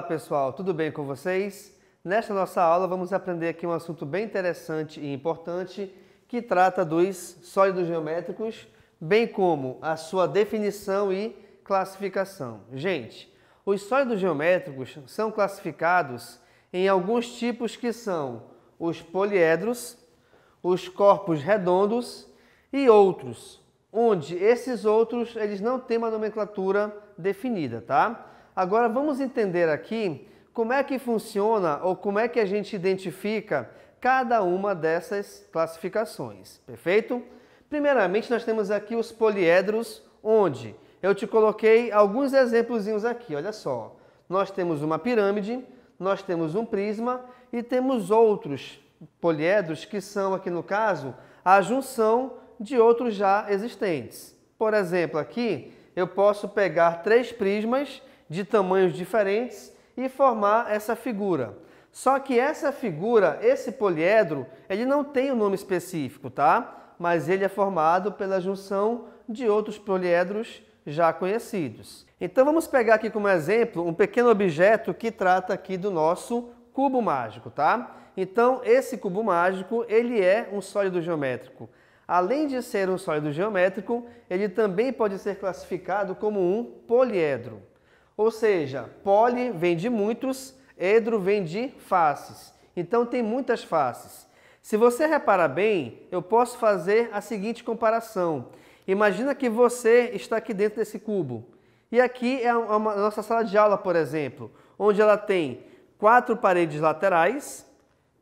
Olá pessoal, tudo bem com vocês? Nesta nossa aula vamos aprender aqui um assunto bem interessante e importante que trata dos sólidos geométricos, bem como a sua definição e classificação. Gente, os sólidos geométricos são classificados em alguns tipos que são os poliedros, os corpos redondos e outros, onde esses outros eles não têm uma nomenclatura definida, tá? Agora vamos entender aqui como é que funciona ou como é que a gente identifica cada uma dessas classificações, perfeito? Primeiramente, nós temos aqui os poliedros, onde eu te coloquei alguns exemplozinhos aqui, olha só. Nós temos uma pirâmide, nós temos um prisma e temos outros poliedros que são, aqui no caso, a junção de outros já existentes. Por exemplo, aqui eu posso pegar três prismas de tamanhos diferentes e formar essa figura. Só que essa figura, esse poliedro, ele não tem um nome específico, tá? Mas ele é formado pela junção de outros poliedros já conhecidos. Então vamos pegar aqui como exemplo um pequeno objeto que trata aqui do nosso cubo mágico, tá? Então esse cubo mágico, ele é um sólido geométrico. Além de ser um sólido geométrico, ele também pode ser classificado como um poliedro. Ou seja, poli vem de muitos, edro vem de faces. Então tem muitas faces. Se você reparar bem, eu posso fazer a seguinte comparação. Imagina que você está aqui dentro desse cubo. E aqui é a nossa sala de aula, por exemplo, onde ela tem quatro paredes laterais,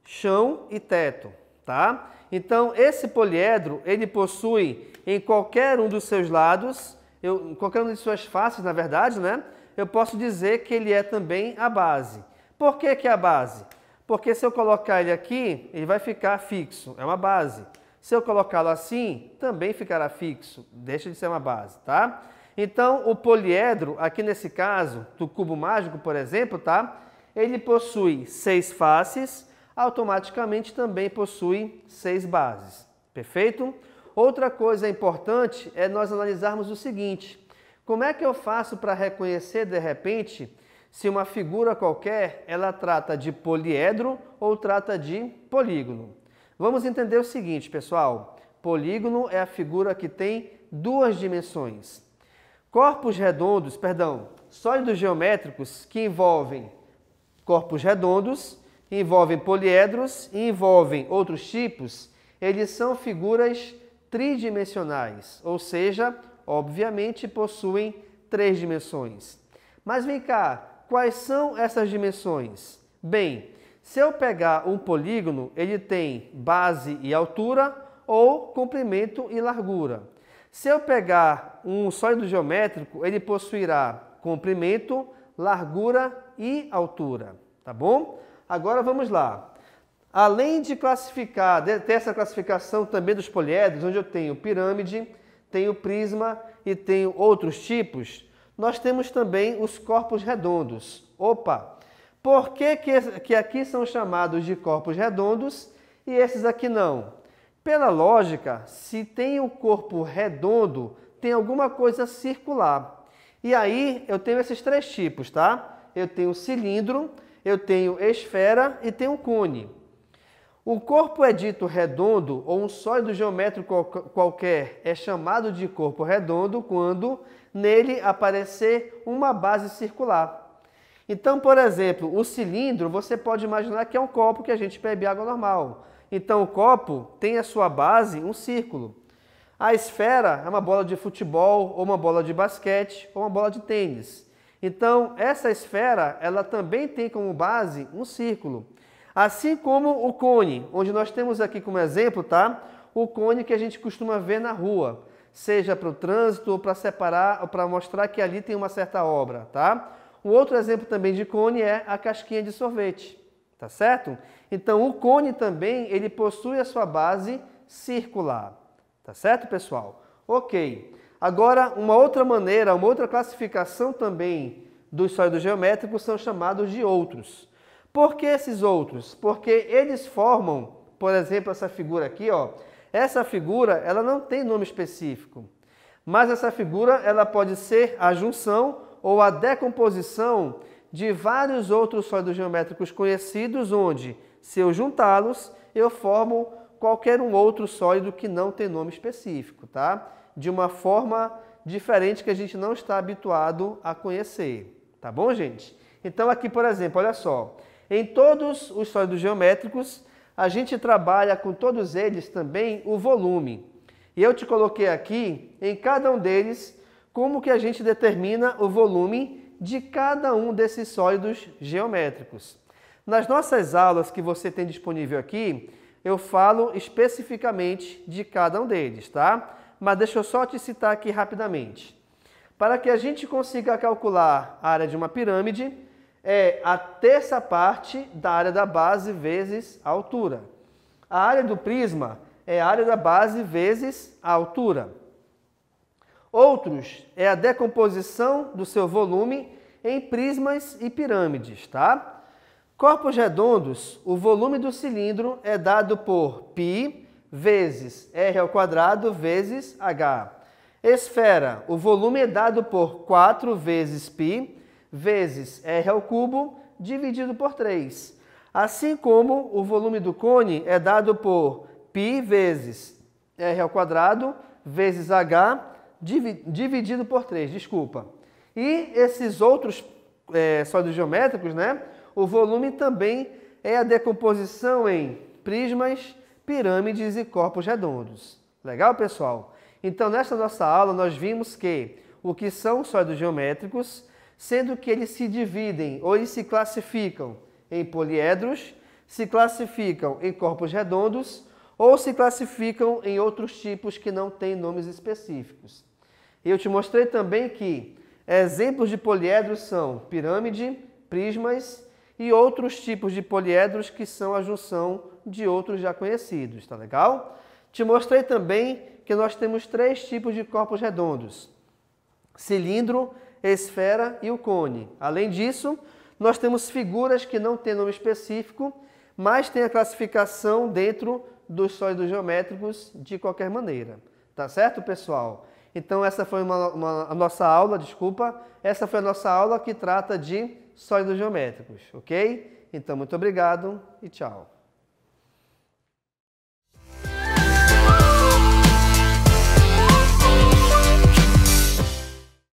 chão e teto, tá? Então, esse poliedro, ele possui em qualquer um dos seus lados, eu, em qualquer uma de suas faces, na verdade, né? eu posso dizer que ele é também a base. Por que, que é a base? Porque se eu colocar ele aqui, ele vai ficar fixo, é uma base. Se eu colocá-lo assim, também ficará fixo, deixa de ser uma base, tá? Então, o poliedro, aqui nesse caso, do cubo mágico, por exemplo, tá? Ele possui seis faces, automaticamente também possui seis bases, perfeito? Outra coisa importante é nós analisarmos o seguinte, como é que eu faço para reconhecer de repente se uma figura qualquer ela trata de poliedro ou trata de polígono? Vamos entender o seguinte, pessoal. Polígono é a figura que tem duas dimensões. Corpos redondos, perdão, sólidos geométricos que envolvem corpos redondos, envolvem poliedros e envolvem outros tipos, eles são figuras tridimensionais, ou seja, obviamente possuem três dimensões. Mas vem cá, quais são essas dimensões? Bem, se eu pegar um polígono, ele tem base e altura ou comprimento e largura. Se eu pegar um sólido geométrico, ele possuirá comprimento, largura e altura, tá bom? Agora vamos lá. Além de classificar, ter essa classificação também dos poliedros, onde eu tenho pirâmide, tem o prisma e tem outros tipos, nós temos também os corpos redondos. Opa! Por que, que, que aqui são chamados de corpos redondos e esses aqui não? Pela lógica, se tem um corpo redondo, tem alguma coisa circular. E aí eu tenho esses três tipos, tá? Eu tenho cilindro, eu tenho esfera e tenho cone. O corpo é dito redondo ou um sólido geométrico qualquer é chamado de corpo redondo quando nele aparecer uma base circular. Então, por exemplo, o cilindro você pode imaginar que é um copo que a gente bebe água normal. Então, o copo tem a sua base um círculo. A esfera é uma bola de futebol, ou uma bola de basquete, ou uma bola de tênis. Então, essa esfera, ela também tem como base um círculo. Assim como o cone, onde nós temos aqui como exemplo, tá? O cone que a gente costuma ver na rua, seja para o trânsito ou para separar, ou para mostrar que ali tem uma certa obra, tá? Um outro exemplo também de cone é a casquinha de sorvete, tá certo? Então o cone também, ele possui a sua base circular, tá certo, pessoal? OK. Agora, uma outra maneira, uma outra classificação também dos sólidos geométricos são chamados de outros. Por que esses outros? Porque eles formam, por exemplo, essa figura aqui, ó. Essa figura, ela não tem nome específico, mas essa figura, ela pode ser a junção ou a decomposição de vários outros sólidos geométricos conhecidos, onde, se eu juntá-los, eu formo qualquer um outro sólido que não tem nome específico, tá? De uma forma diferente que a gente não está habituado a conhecer, tá bom, gente? Então aqui, por exemplo, olha só, em todos os sólidos geométricos, a gente trabalha com todos eles também o volume. E eu te coloquei aqui, em cada um deles, como que a gente determina o volume de cada um desses sólidos geométricos. Nas nossas aulas que você tem disponível aqui, eu falo especificamente de cada um deles, tá? Mas deixa eu só te citar aqui rapidamente. Para que a gente consiga calcular a área de uma pirâmide, é a terça parte da área da base vezes a altura. A área do prisma é a área da base vezes a altura. Outros é a decomposição do seu volume em prismas e pirâmides, tá? Corpos redondos, o volume do cilindro é dado por π vezes r ao quadrado vezes h. Esfera, o volume é dado por 4 vezes π vezes R ao cubo dividido por 3. Assim como o volume do cone é dado por π vezes R ao quadrado vezes H dividido por 3, desculpa. E esses outros é, sólidos geométricos, né? O volume também é a decomposição em prismas, pirâmides e corpos redondos. Legal, pessoal? Então, nesta nossa aula, nós vimos que o que são sólidos geométricos, sendo que eles se dividem ou eles se classificam em poliedros, se classificam em corpos redondos ou se classificam em outros tipos que não têm nomes específicos. Eu te mostrei também que exemplos de poliedros são pirâmide, prismas e outros tipos de poliedros que são a junção de outros já conhecidos, tá legal? Te mostrei também que nós temos três tipos de corpos redondos. Cilindro, esfera e o cone. Além disso, nós temos figuras que não têm nome específico, mas têm a classificação dentro dos sólidos geométricos de qualquer maneira. Tá certo, pessoal? Então essa foi uma, uma, a nossa aula, desculpa, essa foi a nossa aula que trata de sólidos geométricos, ok? Então muito obrigado e tchau.